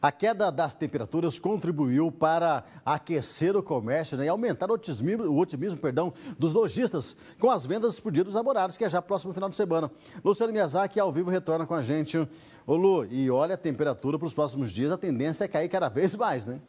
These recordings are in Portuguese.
A queda das temperaturas contribuiu para aquecer o comércio né, e aumentar o otimismo, o otimismo perdão, dos lojistas, com as vendas explodidas dos namorados, que é já próximo final de semana. Luciano Miyazaki, ao vivo, retorna com a gente. Ô Lu, e olha a temperatura para os próximos dias, a tendência é cair cada vez mais, né?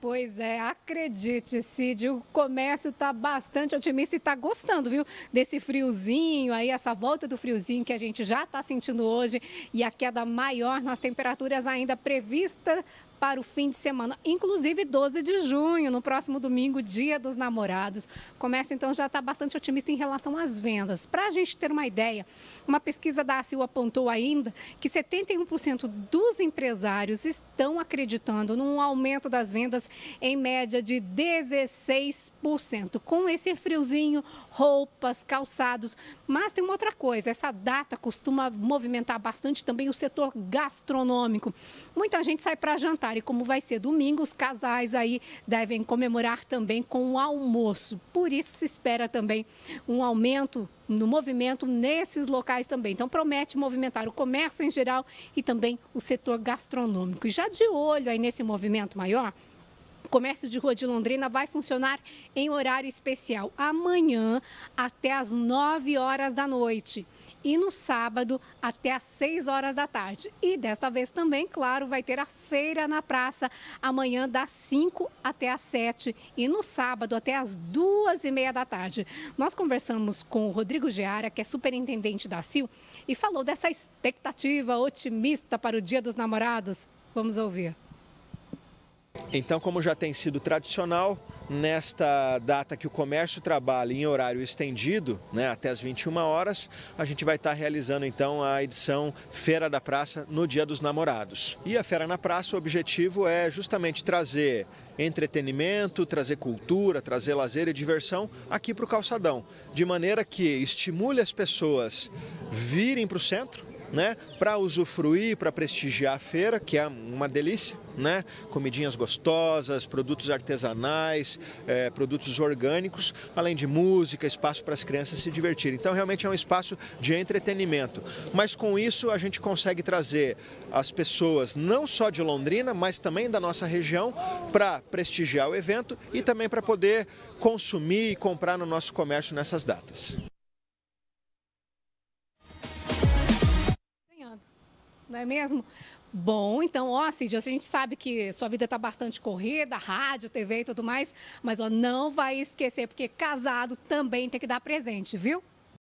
Pois é, acredite, Cid, o comércio está bastante otimista e está gostando, viu? Desse friozinho aí, essa volta do friozinho que a gente já está sentindo hoje e a queda maior nas temperaturas ainda prevista para o fim de semana, inclusive 12 de junho, no próximo domingo, dia dos namorados. Começa então já está bastante otimista em relação às vendas. Para a gente ter uma ideia, uma pesquisa da ACIL apontou ainda que 71% dos empresários estão acreditando num aumento das vendas em média de 16%. Com esse friozinho, roupas, calçados, mas tem uma outra coisa, essa data costuma movimentar bastante também o setor gastronômico. Muita gente sai para jantar e como vai ser domingo, os casais aí devem comemorar também com o almoço. Por isso se espera também um aumento no movimento nesses locais também. Então, promete movimentar o comércio em geral e também o setor gastronômico. E já de olho aí nesse movimento maior, comércio de rua de Londrina vai funcionar em horário especial amanhã até as 9 horas da noite e no sábado até às 6 horas da tarde. E desta vez também, claro, vai ter a feira na praça amanhã das 5 até às 7 e no sábado até às 2 e meia da tarde. Nós conversamos com o Rodrigo Geara, que é superintendente da CIL, e falou dessa expectativa otimista para o Dia dos Namorados. Vamos ouvir. Então, como já tem sido tradicional, nesta data que o comércio trabalha em horário estendido, né, até as 21 horas, a gente vai estar realizando então a edição Feira da Praça no Dia dos Namorados. E a Feira na Praça, o objetivo é justamente trazer entretenimento, trazer cultura, trazer lazer e diversão aqui para o calçadão, de maneira que estimule as pessoas virem para o centro, né? Para usufruir, para prestigiar a feira, que é uma delícia, né? Comidinhas gostosas, produtos artesanais, é, produtos orgânicos, além de música, espaço para as crianças se divertirem. Então, realmente é um espaço de entretenimento. Mas com isso, a gente consegue trazer as pessoas, não só de Londrina, mas também da nossa região, para prestigiar o evento e também para poder consumir e comprar no nosso comércio nessas datas. não é mesmo? Bom, então, ó, Cid, assim, a gente sabe que sua vida está bastante corrida, rádio, TV e tudo mais, mas ó, não vai esquecer, porque casado também tem que dar presente, viu?